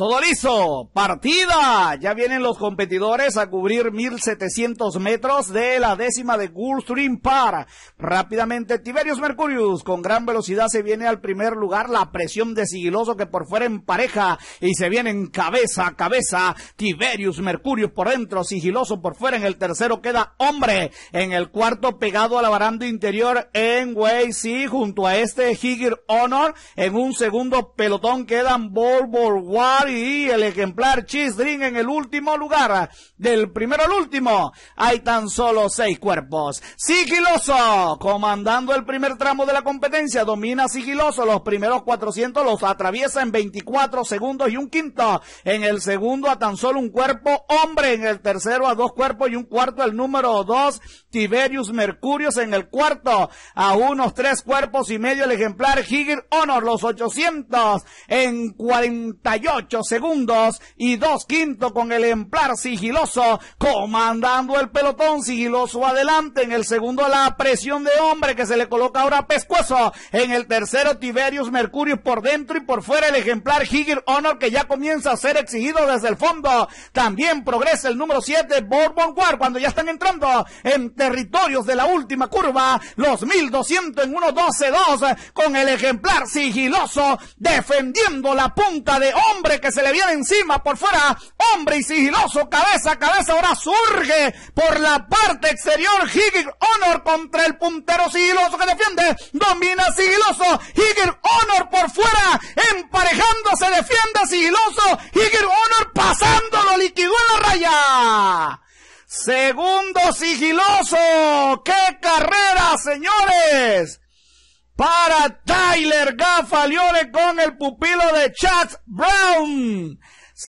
Todo listo, partida. Ya vienen los competidores a cubrir 1700 metros de la décima de Gulfstream Par. Rápidamente Tiberius Mercurius con gran velocidad se viene al primer lugar. La presión de Sigiloso que por fuera en pareja y se vienen cabeza a cabeza. Tiberius Mercurius por dentro, Sigiloso por fuera. En el tercero queda Hombre. En el cuarto pegado a la baranda interior en Way junto a este Higir Honor. En un segundo pelotón quedan Borbor War y el ejemplar Cheese en el último lugar. Del primero al último hay tan solo seis cuerpos. Sigiloso, comandando el primer tramo de la competencia, domina Sigiloso los primeros 400, los atraviesa en 24 segundos y un quinto. En el segundo a tan solo un cuerpo hombre, en el tercero a dos cuerpos y un cuarto el número dos, Tiberius Mercurius en el cuarto, a unos tres cuerpos y medio el ejemplar Higgins Honor, los 800 en 48 segundos y dos quinto con el ejemplar sigiloso, comandando el pelotón sigiloso adelante. En el segundo, la presión de hombre que se le coloca ahora a Pescuezo. En el tercero, Tiberius Mercurio por dentro y por fuera el ejemplar Higir Honor que ya comienza a ser exigido desde el fondo. También progresa el número siete Bourbon War, cuando ya están entrando en territorios de la última curva, los mil doscientos en dos con el ejemplar sigiloso defendiendo la punta de hombre que se le viene encima por fuera, hombre y sigiloso, cabeza cabeza, ahora surge por la parte exterior Higgins Honor contra el puntero sigiloso que defiende, domina sigiloso, Higgins Honor por fuera, emparejando se defiende sigiloso, Higgins Honor pasando, lo liquidó en la raya. Segundo sigiloso, qué carrera, señores para Tyler Gaffalione con el pupilo de Chad Brown.